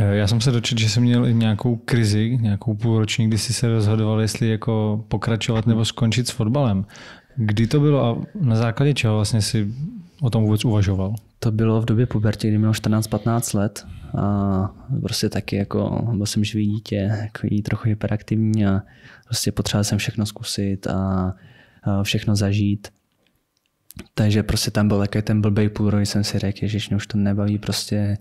Eh, já jsem se dočetl, že jsem měl i nějakou krizi, nějakou půlroční, kdy jsi se rozhodoval, jestli jako pokračovat nebo skončit s fotbalem. Kdy to bylo a na základě čeho vlastně si o tom vůbec uvažoval? To bylo v době pubertě, kdy měl 14-15 let a prostě taky jako byl jsem živý dítě, jako trochu hyperaktivní a prostě potřeboval jsem všechno zkusit a všechno zažít. Takže prostě tam byl takový ten blbej půl jsem si řekl, že už to nebaví, prostě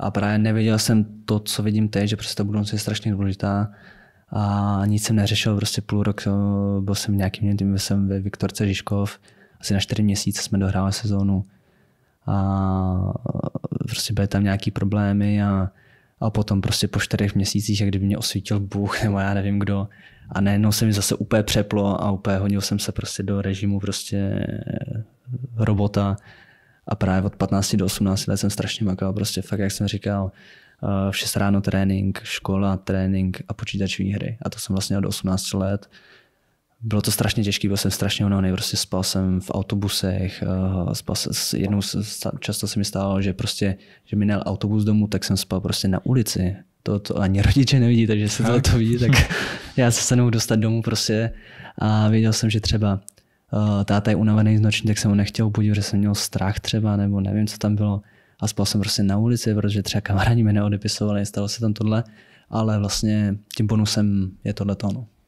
a právě nevěděl jsem to, co vidím teď, že prostě ta budoucnost je strašně důležitá a nic jsem neřešil, prostě půl rok byl jsem nějakým jiným tým, jsem ve Viktorce Žižkov, asi na čtyři měsíce jsme dohráli sezónu a prostě byly tam nějaký problémy a, a potom prostě po čtyřech měsících, jak kdyby mě osvítil Bůh nebo já nevím kdo a najednou se mi zase úplně přeplo a úplně hodil jsem se prostě do režimu prostě robota a právě od 15 do 18 let jsem strašně makal, prostě fakt, jak jsem říkal, eh, v 6 ráno trénink, škola, trénink a počítačové hry. A to jsem vlastně od 18 let. Bylo to strašně těžké, byl jsem strašně unavený, prostě spal jsem v autobusech, eh, spal jsem, jednou často se mi stalo, že prostě, že minel autobus domů, tak jsem spal prostě na ulici. To, to ani rodiče nevidí, takže se to, to vidí, tak já se se dostat domů prostě a věděl jsem, že třeba Eh, táta je unavený z noční, tak jsem ho nechtěl budit, že jsem měl strach třeba, nebo nevím, co tam bylo. A spal jsem prostě na ulici, protože třeba kamarádi mi neodepisovali, stalo se tam tohle, ale vlastně tím bonusem je tohle to. No.